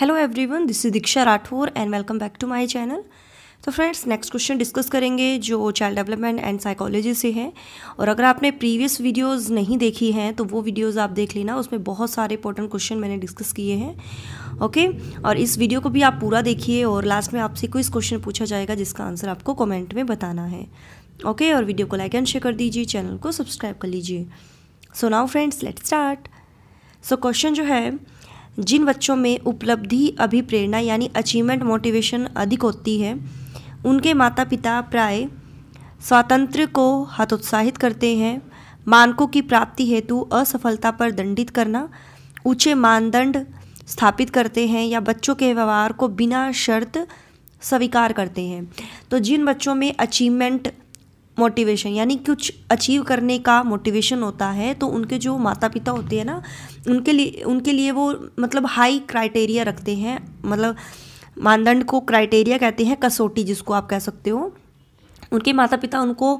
Hello everyone this is Deeksha Rathore and welcome back to my channel तो friends next question discuss करेंगे जो child development and psychology से है और अगर आपने प्रीवियस वीडियोस नहीं देखी हैं तो वो वीडियोस आप देख लेना उसमें बहुत सारे इंपॉर्टेंट क्वेश्चन मैंने डिस्कस किए हैं ओके और इस वीडियो को भी आप पूरा देखिए और लास्ट में आपसे कोई क्वेश्चन पूछा जाएगा जिसका आंसर आपको कॉमेंट में बताना है ओके और वीडियो को लाइक एंड शेयर कर दीजिए चैनल को सब्सक्राइब कर लीजिए so now friends let start so question जो है जिन बच्चों में उपलब्धि अभिप्रेरणा यानी अचीवमेंट मोटिवेशन अधिक होती है उनके माता पिता प्राय स्वातंत्र को हतोत्साहित करते हैं मानकों की प्राप्ति हेतु असफलता पर दंडित करना ऊंचे मानदंड स्थापित करते हैं या बच्चों के व्यवहार को बिना शर्त स्वीकार करते हैं तो जिन बच्चों में अचीवमेंट मोटिवेशन यानी कुछ अचीव करने का मोटिवेशन होता है तो उनके जो माता पिता होते हैं ना उनके लिए उनके लिए वो मतलब हाई क्राइटेरिया रखते हैं मतलब मानदंड को क्राइटेरिया कहते हैं कसौटी जिसको आप कह सकते हो उनके माता पिता उनको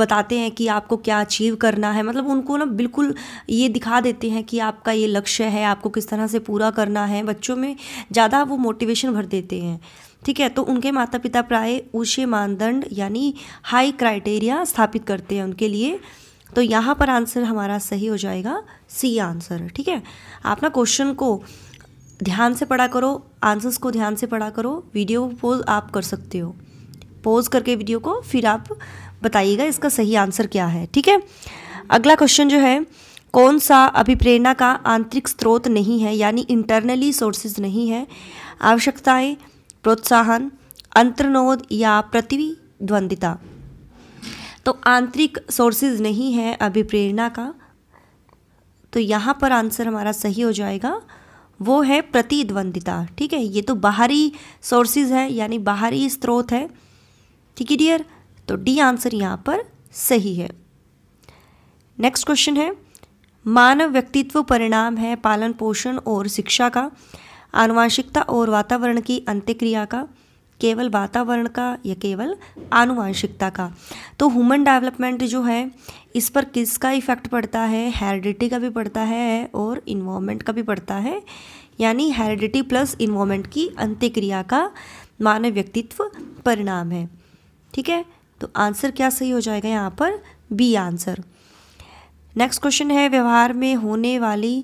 बताते हैं कि आपको क्या अचीव करना है मतलब उनको ना बिल्कुल ये दिखा देते हैं कि आपका ये लक्ष्य है आपको किस तरह से पूरा करना है बच्चों में ज़्यादा वो मोटिवेशन भर देते हैं ठीक है तो उनके माता पिता प्राय ऊँचे मानदंड यानी हाई क्राइटेरिया स्थापित करते हैं उनके लिए तो यहाँ पर आंसर हमारा सही हो जाएगा सी आंसर ठीक है आप ना क्वेश्चन को ध्यान से पढ़ा करो आंसर्स को ध्यान से पढ़ा करो वीडियो पोज आप कर सकते हो पोज करके वीडियो को फिर आप बताइएगा इसका सही आंसर क्या है ठीक है अगला क्वेश्चन जो है कौन सा अभिप्रेरणा का आंतरिक स्रोत नहीं है यानी इंटरनली सोर्सेज नहीं है आवश्यकताएं प्रोत्साहन अंतर्नोद या प्रतिद्वंदिता तो आंतरिक सोर्सेज नहीं है अभिप्रेरणा का तो यहाँ पर आंसर हमारा सही हो जाएगा वो है प्रतिद्वंदिता ठीक है ये तो बाहरी सोर्सेज है यानी बाहरी स्रोत है ठीक है डियर तो डी आंसर यहाँ पर सही है नेक्स्ट क्वेश्चन है मानव व्यक्तित्व परिणाम है पालन पोषण और शिक्षा का आनुवांशिकता और वातावरण की अंत्यक्रिया का केवल वातावरण का या केवल आनुवांशिकता का तो ह्यूमन डेवलपमेंट जो है इस पर किसका इफेक्ट पड़ता है हेरिडिटी का भी पड़ता है और इन्वामेंट का भी पड़ता है यानी हेरिडिटी प्लस इन्वामेंट की अंत्यक्रिया का मानव व्यक्तित्व परिणाम है ठीक है तो आंसर क्या सही हो जाएगा यहाँ पर बी आंसर नेक्स्ट क्वेश्चन है व्यवहार में होने वाली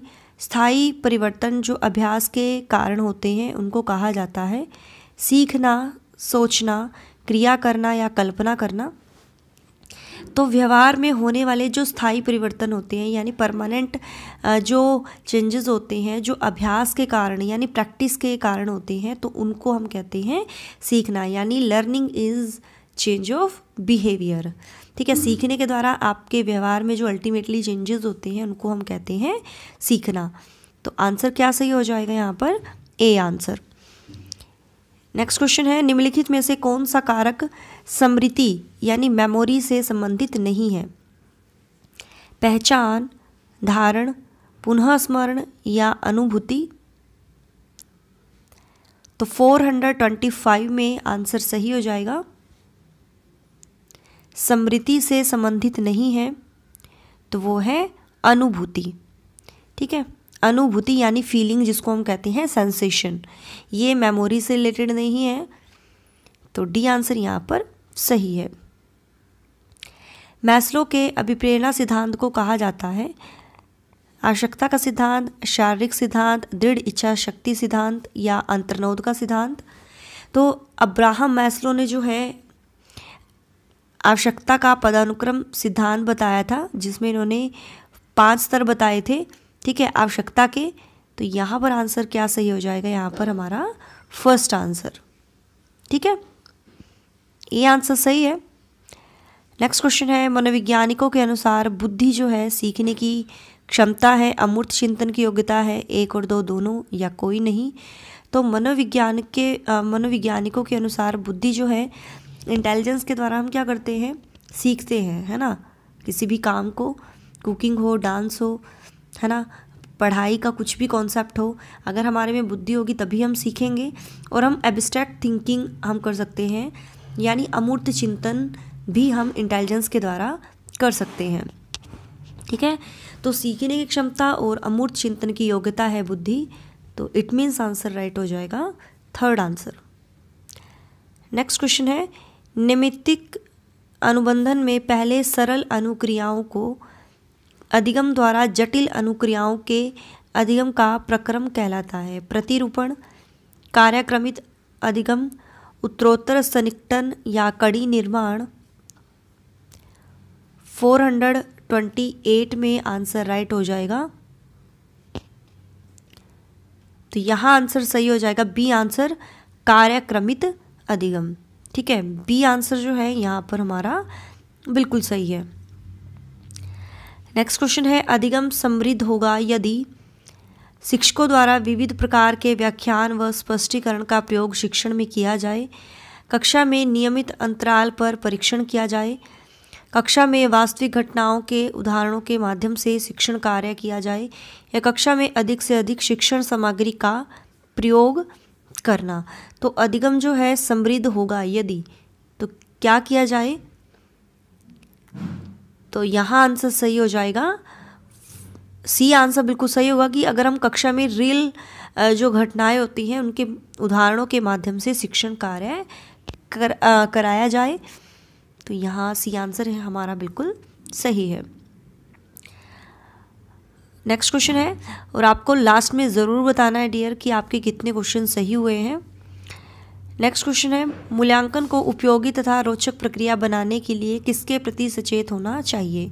स्थायी परिवर्तन जो अभ्यास के कारण होते हैं उनको कहा जाता है सीखना सोचना क्रिया करना या कल्पना करना तो व्यवहार में होने वाले जो स्थायी परिवर्तन होते हैं यानी परमानेंट जो चेंजेस होते हैं जो अभ्यास के कारण यानी प्रैक्टिस के कारण होते हैं तो उनको हम कहते हैं सीखना यानी learning is change of behaviour ठीक है hmm. सीखने के द्वारा आपके व्यवहार में जो अल्टीमेटली चेंजेस होते हैं उनको हम कहते हैं सीखना तो आंसर क्या सही हो जाएगा यहाँ पर ए आंसर नेक्स्ट क्वेश्चन है निम्नलिखित में से कौन सा कारक स्मृति यानी मेमोरी से संबंधित नहीं है पहचान धारण पुनः स्मरण या अनुभूति तो 425 में आंसर सही हो जाएगा स्मृति से संबंधित नहीं है तो वो है अनुभूति ठीक है अनुभूति यानी फीलिंग जिसको हम कहते हैं सेंसेशन ये मेमोरी से रिलेटेड नहीं है तो डी आंसर यहाँ पर सही है मैस्लो के अभिप्रेरणा सिद्धांत को कहा जाता है आवश्यकता का सिद्धांत शारीरिक सिद्धांत दृढ़ इच्छा शक्ति सिद्धांत या अंतर्नोद का सिद्धांत तो अब्राहम मैस्लो ने जो है आवश्यकता का पदानुक्रम सिद्धांत बताया था जिसमें इन्होंने पांच स्तर बताए थे ठीक है आवश्यकता के तो यहाँ पर आंसर क्या सही हो जाएगा यहाँ पर हमारा फर्स्ट आंसर ठीक है ये आंसर सही है नेक्स्ट क्वेश्चन है मनोवैज्ञानिकों के अनुसार बुद्धि जो है सीखने की क्षमता है अमूर्त चिंतन की योग्यता है एक और दो दोनों या कोई नहीं तो मनोविज्ञान के मनोविज्ञानिकों के अनुसार बुद्धि जो है इंटेलिजेंस के द्वारा हम क्या करते हैं सीखते हैं है ना किसी भी काम को कुकिंग हो डांस हो है ना पढ़ाई का कुछ भी कॉन्सेप्ट हो अगर हमारे में बुद्धि होगी तभी हम सीखेंगे और हम एब्स्ट्रैक्ट थिंकिंग हम कर सकते हैं यानी अमूर्त चिंतन भी हम इंटेलिजेंस के द्वारा कर सकते हैं ठीक है तो सीखने की क्षमता और अमूर्त चिंतन की योग्यता है बुद्धि तो इट मीन्स आंसर राइट हो जाएगा थर्ड आंसर नेक्स्ट क्वेश्चन है निमित्तिक अनुबंधन में पहले सरल अनुक्रियाओं को अधिगम द्वारा जटिल अनुक्रियाओं के अधिगम का प्रक्रम कहलाता है प्रतिरूपण कार्यक्रमित अधिगम उत्तरोत्तर सनिकटन या कड़ी निर्माण 428 में आंसर राइट हो जाएगा तो यहाँ आंसर सही हो जाएगा बी आंसर कार्यक्रमित अधिगम ठीक है बी आंसर जो है यहाँ पर हमारा बिल्कुल सही है नेक्स्ट क्वेश्चन है अधिगम समृद्ध होगा यदि शिक्षकों द्वारा विविध प्रकार के व्याख्यान व स्पष्टीकरण का प्रयोग शिक्षण में किया जाए कक्षा में नियमित अंतराल पर परीक्षण किया जाए कक्षा में वास्तविक घटनाओं के उदाहरणों के माध्यम से शिक्षण कार्य किया जाए या कक्षा में अधिक से अधिक शिक्षण सामग्री का प्रयोग करना तो अधिगम जो है समृद्ध होगा यदि तो क्या किया जाए तो यहाँ आंसर सही हो जाएगा सी आंसर बिल्कुल सही होगा कि अगर हम कक्षा में रियल जो घटनाएं होती हैं उनके उदाहरणों के माध्यम से शिक्षण कार्य कर, कराया जाए तो यहाँ सी आंसर है हमारा बिल्कुल सही है नेक्स्ट क्वेश्चन है और आपको लास्ट में ज़रूर बताना है डियर कि आपके कितने क्वेश्चन सही हुए हैं नेक्स्ट क्वेश्चन है मूल्यांकन को उपयोगी तथा रोचक प्रक्रिया बनाने के लिए किसके प्रति सचेत होना चाहिए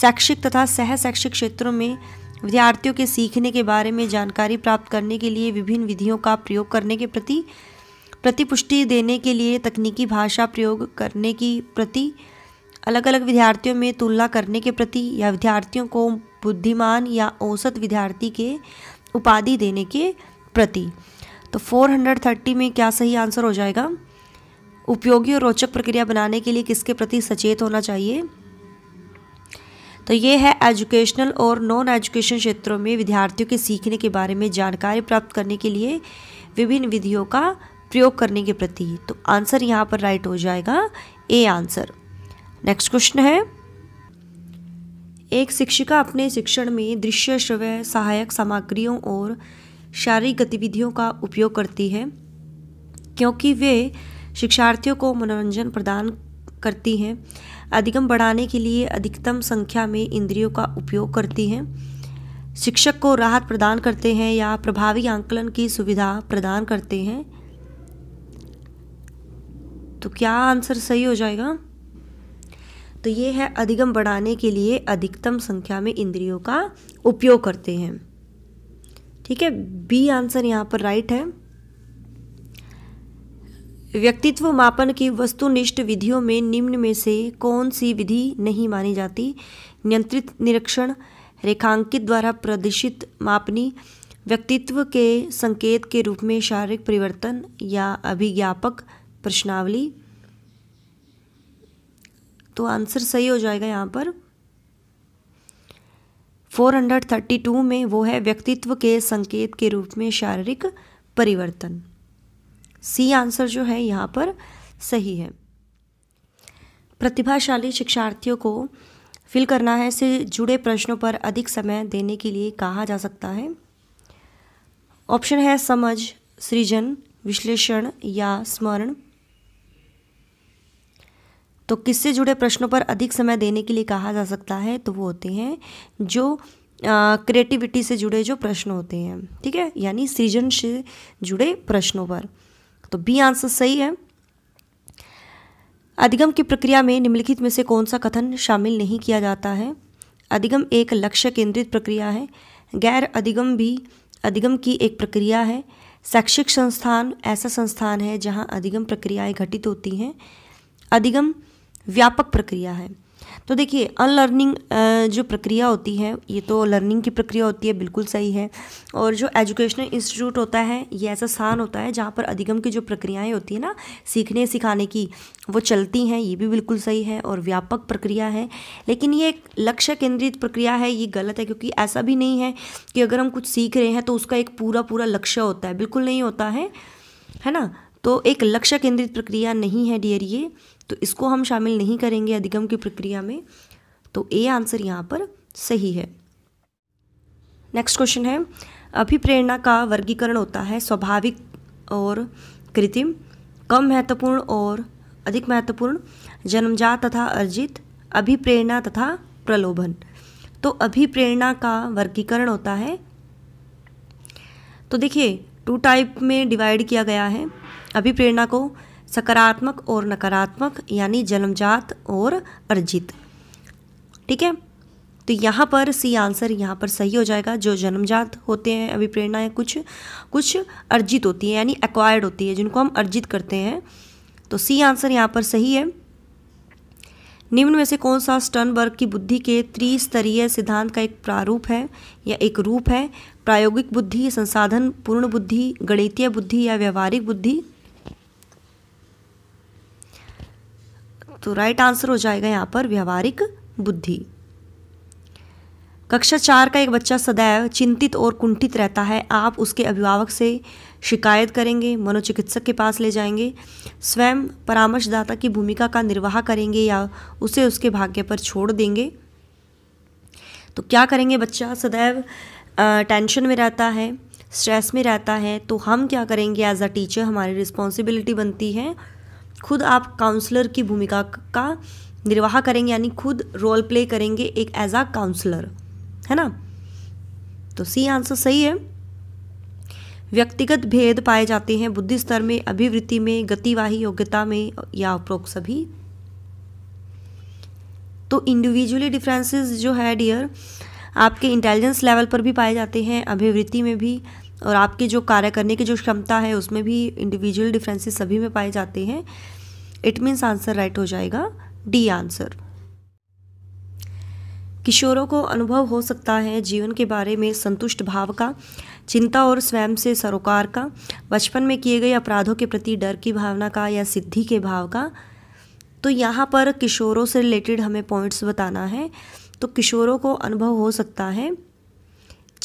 शैक्षिक तथा सह शैक्षिक क्षेत्रों में विद्यार्थियों के सीखने के बारे में जानकारी प्राप्त करने के लिए विभिन्न विधियों का प्रयोग करने के प्रति प्रतिपुष्टि देने के लिए तकनीकी भाषा प्रयोग करने की प्रति अलग अलग विद्यार्थियों में तुलना करने के प्रति या विद्यार्थियों को बुद्धिमान या औसत विद्यार्थी के उपाधि देने के प्रति तो 430 में क्या सही आंसर हो जाएगा उपयोगी और रोचक प्रक्रिया बनाने के लिए किसके प्रति सचेत होना चाहिए तो ये है एजुकेशनल और नॉन एजुकेशन क्षेत्रों में विद्यार्थियों के सीखने के बारे में जानकारी प्राप्त करने के लिए विभिन्न विधियों का प्रयोग करने के प्रति तो आंसर यहाँ पर राइट हो जाएगा ए आंसर नेक्स्ट क्वेश्चन है एक शिक्षिका अपने शिक्षण में दृश्य श्रव्य सहायक सामग्रियों और शारीरिक गतिविधियों का उपयोग करती है क्योंकि वे शिक्षार्थियों को मनोरंजन प्रदान करती हैं अधिगम बढ़ाने के लिए अधिकतम संख्या में इंद्रियों का उपयोग करती हैं शिक्षक को राहत प्रदान करते हैं या प्रभावी आंकलन की सुविधा प्रदान करते हैं तो क्या आंसर सही हो जाएगा तो ये है अधिगम बढ़ाने के लिए अधिकतम संख्या में इंद्रियों का उपयोग करते हैं ठीक है बी आंसर यहाँ पर राइट है व्यक्तित्व मापन की वस्तुनिष्ठ विधियों में निम्न में से कौन सी विधि नहीं मानी जाती नियंत्रित निरीक्षण रेखांकित द्वारा प्रदर्शित मापनी व्यक्तित्व के संकेत के रूप में शारीरिक परिवर्तन या अभिज्ञापक प्रश्नावली तो आंसर सही हो जाएगा यहाँ पर 432 में वो है व्यक्तित्व के संकेत के रूप में शारीरिक परिवर्तन सी आंसर जो है यहाँ पर सही है प्रतिभाशाली शिक्षार्थियों को फिल करना है से जुड़े प्रश्नों पर अधिक समय देने के लिए कहा जा सकता है ऑप्शन है समझ सृजन विश्लेषण या स्मरण तो किससे जुड़े प्रश्नों पर अधिक समय देने के लिए कहा जा सकता है तो वो होते हैं जो क्रिएटिविटी से जुड़े जो प्रश्न होते हैं ठीक है यानी सृजन से जुड़े प्रश्नों पर तो बी आंसर सही है अधिगम की प्रक्रिया में निम्नलिखित में से कौन सा कथन शामिल नहीं किया जाता है अधिगम एक लक्ष्य केंद्रित प्रक्रिया है गैर अधिगम भी अधिगम की एक प्रक्रिया है शैक्षिक संस्थान ऐसा संस्थान है जहाँ अधिगम प्रक्रियाएं घटित होती हैं अधिगम व्यापक प्रक्रिया है तो देखिए अनलर्निंग जो प्रक्रिया होती है ये तो लर्निंग की प्रक्रिया होती है बिल्कुल सही है और जो एजुकेशनल इंस्टीट्यूट होता है ये ऐसा स्थान होता है जहाँ पर अधिगम की जो प्रक्रियाएं होती है ना सीखने सिखाने की वो चलती हैं ये भी बिल्कुल सही है और व्यापक प्रक्रिया है लेकिन ये एक लक्ष्य केंद्रित प्रक्रिया है ये गलत है क्योंकि ऐसा भी नहीं है कि अगर हम कुछ सीख रहे हैं तो उसका एक पूरा पूरा लक्ष्य होता है बिल्कुल नहीं होता है है ना तो एक लक्ष्य केंद्रित प्रक्रिया नहीं है डियर ये तो इसको हम शामिल नहीं करेंगे अधिगम की प्रक्रिया में तो ए आंसर यहाँ पर सही है नेक्स्ट क्वेश्चन है अभिप्रेरणा का वर्गीकरण होता है स्वाभाविक और कृत्रिम कम महत्वपूर्ण और अधिक महत्वपूर्ण जन्मजात तथा अर्जित अभिप्रेरणा तथा प्रलोभन तो अभिप्रेरणा का वर्गीकरण होता है तो देखिए टू टाइप में डिवाइड किया गया है अभिप्रेरणा को सकारात्मक और नकारात्मक यानी जन्मजात और अर्जित ठीक है तो यहाँ पर सी आंसर यहाँ पर सही हो जाएगा जो जन्मजात होते हैं अभिप्रेरणाएँ कुछ कुछ अर्जित होती है यानी एक्वायर्ड होती है जिनको हम अर्जित करते हैं तो सी आंसर यहाँ पर सही है निम्न में से कौन सा वर्ग की बुद्धि के त्रिस्तरीय सिद्धांत का एक प्रारूप है या एक रूप है प्रायोगिक बुद्धि संसाधन पूर्ण बुद्धि गणितीय बुद्धि या व्यवहारिक बुद्धि तो राइट आंसर हो जाएगा यहाँ पर व्यवहारिक बुद्धि कक्षा चार का एक बच्चा सदैव चिंतित और कुंठित रहता है आप उसके अभिभावक से शिकायत करेंगे मनोचिकित्सक के पास ले जाएंगे स्वयं परामर्शदाता की भूमिका का निर्वाह करेंगे या उसे उसके भाग्य पर छोड़ देंगे तो क्या करेंगे बच्चा सदैव टेंशन में रहता है स्ट्रेस में रहता है तो हम क्या करेंगे एज अ टीचर हमारी रिस्पॉन्सिबिलिटी बनती है खुद आप काउंसलर की भूमिका का निर्वाह करेंगे यानी खुद रोल प्ले करेंगे एक एज अ काउंसलर है ना तो सी आंसर सही है व्यक्तिगत भेद पाए जाते हैं बुद्धि स्तर में अभिवृत्ति में गतिवाही योग्यता में या उपरोक्त सभी तो इंडिविजुअली डिफरेंसेस जो है डियर आपके इंटेलिजेंस लेवल पर भी पाए जाते हैं अभिवृत्ति में भी और आपके जो कार्य करने की जो क्षमता है उसमें भी इंडिविजुअल डिफरेंसेस सभी में पाए जाते हैं इट मीन्स आंसर राइट हो जाएगा डी आंसर किशोरों को अनुभव हो सकता है जीवन के बारे में संतुष्ट भाव का चिंता और स्वयं से सरोकार का बचपन में किए गए अपराधों के प्रति डर की भावना का या सिद्धि के भाव का तो यहाँ पर किशोरों से रिलेटेड हमें पॉइंट्स बताना है तो किशोरों को अनुभव हो सकता है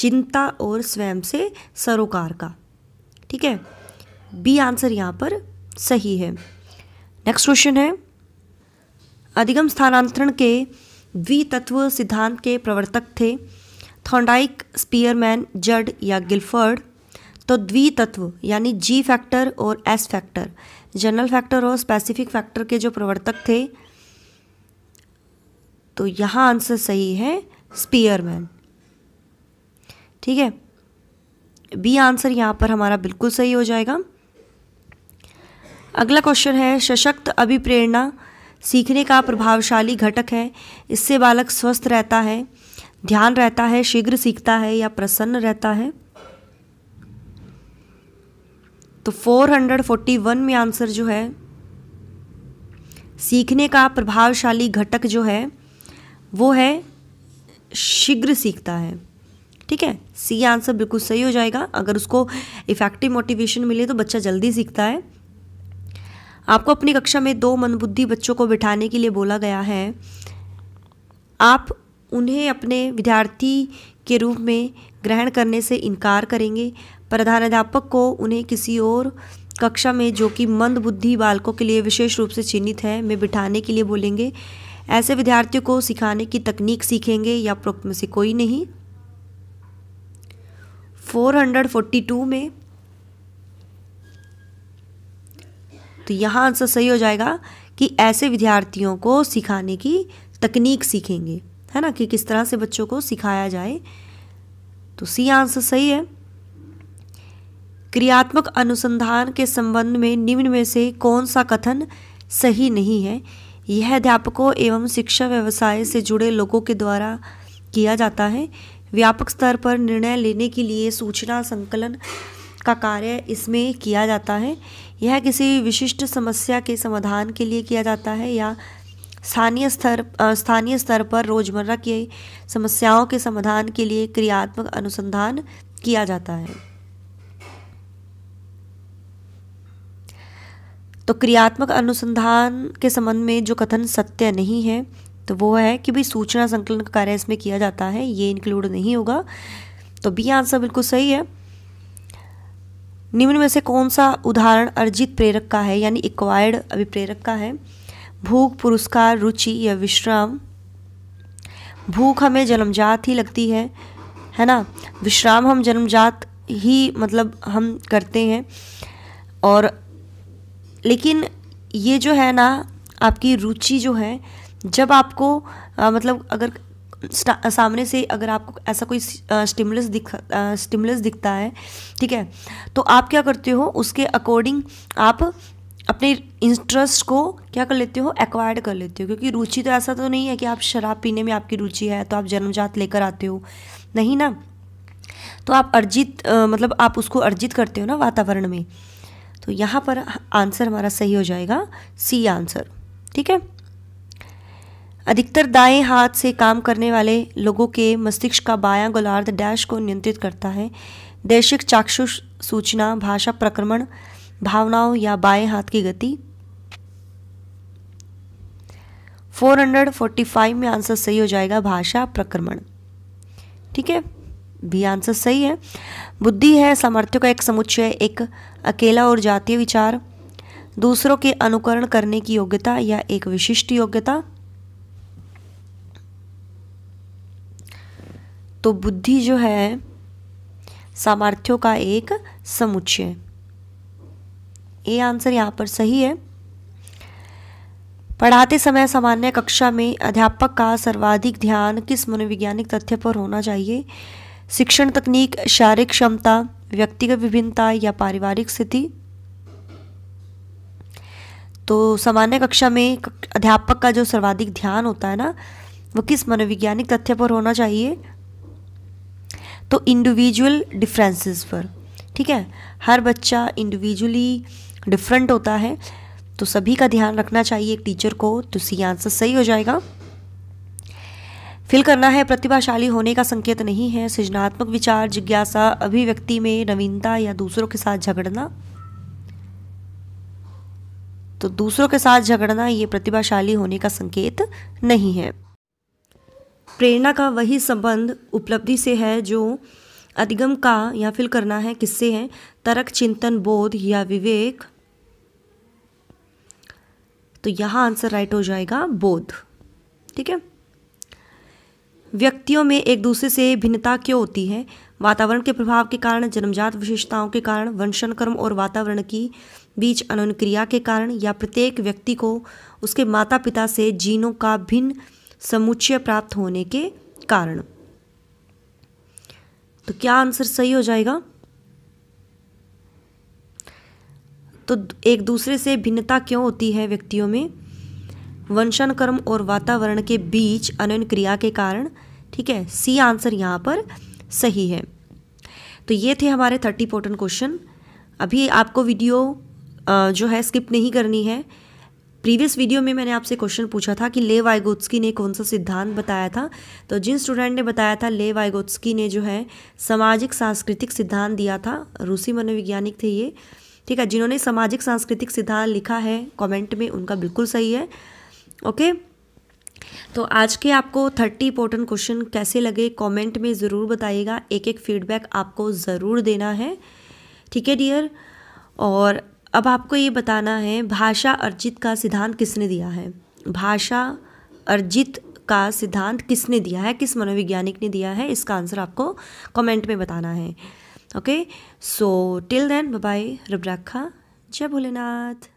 चिंता और स्वयं से सरोकार का ठीक है बी आंसर यहाँ पर सही है नेक्स्ट क्वेश्चन है अधिगम स्थानांतरण के द्वितत्व सिद्धांत के प्रवर्तक थे थॉन्डाइक स्पीयरमैन जड या गिल्फर्ड तो द्वितत्व यानी जी फैक्टर और एस फैक्टर जनरल फैक्टर और स्पेसिफिक फैक्टर के जो प्रवर्तक थे तो यहाँ आंसर सही है स्पीयरमैन ठीक है बी आंसर यहाँ पर हमारा बिल्कुल सही हो जाएगा अगला क्वेश्चन है सशक्त अभिप्रेरणा सीखने का प्रभावशाली घटक है इससे बालक स्वस्थ रहता है ध्यान रहता है शीघ्र सीखता है या प्रसन्न रहता है तो 441 में आंसर जो है सीखने का प्रभावशाली घटक जो है वो है शीघ्र सीखता है ठीक है सी आंसर बिल्कुल सही हो जाएगा अगर उसको इफेक्टिव मोटिवेशन मिले तो बच्चा जल्दी सीखता है आपको अपनी कक्षा में दो मनबुद्धि बच्चों को बिठाने के लिए बोला गया है आप उन्हें अपने विद्यार्थी के रूप में ग्रहण करने से इनकार करेंगे प्रधानाध्यापक को उन्हें किसी और कक्षा में जो कि मंद बुद्धि बालकों के लिए विशेष रूप से चिन्हित है में बिठाने के लिए बोलेंगे ऐसे विद्यार्थियों को सिखाने की तकनीक सीखेंगे या प्रोक्म से कोई नहीं 442 में तो यहाँ आंसर सही हो जाएगा कि ऐसे विद्यार्थियों को सिखाने की तकनीक सीखेंगे है ना कि किस तरह से बच्चों को सिखाया जाए तो सी आंसर सही है क्रियात्मक अनुसंधान के संबंध में निम्न में से कौन सा कथन सही नहीं है यह अध्यापकों एवं शिक्षा व्यवसाय से जुड़े लोगों के द्वारा किया जाता है व्यापक स्तर पर निर्णय लेने के लिए सूचना संकलन का कार्य इसमें किया जाता है यह किसी विशिष्ट समस्या के समाधान के लिए किया जाता है या स्थानीय स्तर स्थानीय स्तर पर रोजमर्रा की समस्याओं के समाधान के लिए क्रियात्मक अनुसंधान किया जाता है तो क्रियात्मक अनुसंधान के संबंध में जो कथन सत्य नहीं है तो वो है कि भाई सूचना संकलन का कार्य इसमें किया जाता है ये इंक्लूड नहीं होगा तो बी आंसर बिल्कुल सही है निम्न में से कौन सा उदाहरण अर्जित प्रेरक का है यानी इक्वायर्ड अभिप्रेरक का है भूख पुरस्कार रुचि या विश्राम भूख हमें जन्मजात ही लगती है है ना विश्राम हम जन्मजात ही मतलब हम करते हैं और लेकिन ये जो है ना आपकी रुचि जो है जब आपको आ, मतलब अगर सामने से अगर आपको ऐसा कोई स्टिमुलस दिख स्टिमुलस दिखता है ठीक है तो आप क्या करते हो उसके अकॉर्डिंग आप अपने इंटरेस्ट को क्या कर लेते हो एक्वायर्ड कर लेते हो क्योंकि रुचि तो ऐसा तो नहीं है कि आप शराब पीने में आपकी रुचि है तो आप जन्मजात लेकर आते हो नहीं ना तो आप अर्जित मतलब आप उसको अर्जित करते हो ना वातावरण में तो यहाँ पर आंसर हमारा सही हो जाएगा सी आंसर ठीक है अधिकतर दाएं हाथ से काम करने वाले लोगों के मस्तिष्क का बायां गोलार्ध डैश को नियंत्रित करता है दैशिक चाक्षुष सूचना भाषा प्रक्रमण भावनाओं या बाएं हाथ की गति 445 में आंसर सही हो जाएगा भाषा प्रक्रमण ठीक है भी आंसर सही है बुद्धि है सामर्थ्य का एक समुच्चय एक अकेला और जातीय विचार दूसरों के अनुकरण करने की योग्यता या एक विशिष्ट योग्यता तो बुद्धि जो है सामर्थ्यों का एक समुच्चय ये आंसर यहाँ पर सही है पढ़ाते समय सामान्य कक्षा में अध्यापक का सर्वाधिक ध्यान किस मनोवैज्ञानिक तथ्य पर होना चाहिए शिक्षण तकनीक शारीरिक क्षमता व्यक्तिगत विभिन्नता या पारिवारिक स्थिति तो सामान्य कक्षा में अध्यापक का जो सर्वाधिक ध्यान होता है ना वो किस मनोवैज्ञानिक तथ्य पर होना चाहिए तो इंडिविजुअल डिफरेंसेस पर ठीक है हर बच्चा इंडिविजुअली डिफरेंट होता है तो सभी का ध्यान रखना चाहिए एक टीचर को तो सी आंसर सही हो जाएगा फिल करना है प्रतिभाशाली होने का संकेत नहीं है सृजनात्मक विचार जिज्ञासा अभिव्यक्ति में नवीनता या दूसरों के साथ झगड़ना तो दूसरों के साथ झगड़ना ये प्रतिभाशाली होने का संकेत नहीं है प्रेरणा का वही संबंध उपलब्धि से है जो अधिगम का या फिर करना है किससे है तर्क चिंतन बोध या विवेक तो यहाँ आंसर राइट हो जाएगा बोध ठीक है व्यक्तियों में एक दूसरे से भिन्नता क्यों होती है वातावरण के प्रभाव के कारण जन्मजात विशेषताओं के कारण वंशन कर्म और वातावरण की बीच अनुक्रिया के कारण या प्रत्येक व्यक्ति को उसके माता पिता से जीनों का भिन्न समुच्चय प्राप्त होने के कारण तो क्या आंसर सही हो जाएगा तो एक दूसरे से भिन्नता क्यों होती है व्यक्तियों में वंशन कर्म और वातावरण के बीच अनन क्रिया के कारण ठीक है सी आंसर यहाँ पर सही है तो ये थे हमारे थर्टी पोर्टन क्वेश्चन अभी आपको वीडियो जो है स्किप नहीं करनी है प्रीवियस वीडियो में मैंने आपसे क्वेश्चन पूछा था कि ले वाइगोत्स्की ने कौन सा सिद्धांत बताया था तो जिन स्टूडेंट ने बताया था ले वाइगोत्स्की ने जो है सामाजिक सांस्कृतिक सिद्धांत दिया था रूसी मनोवैज्ञानिक थे ये ठीक है जिन्होंने सामाजिक सांस्कृतिक सिद्धांत लिखा है कॉमेंट में उनका बिल्कुल सही है ओके तो आज के आपको थर्टी इंपॉर्टेंट क्वेश्चन कैसे लगे कमेंट में ज़रूर बताइएगा एक एक फीडबैक आपको ज़रूर देना है ठीक है डियर और अब आपको ये बताना है भाषा अर्जित का सिद्धांत किसने दिया है भाषा अर्जित का सिद्धांत किसने दिया है किस मनोवैज्ञानिक ने दिया है इसका आंसर आपको कमेंट में बताना है okay so till then bye रब रखा जय भोलेनाथ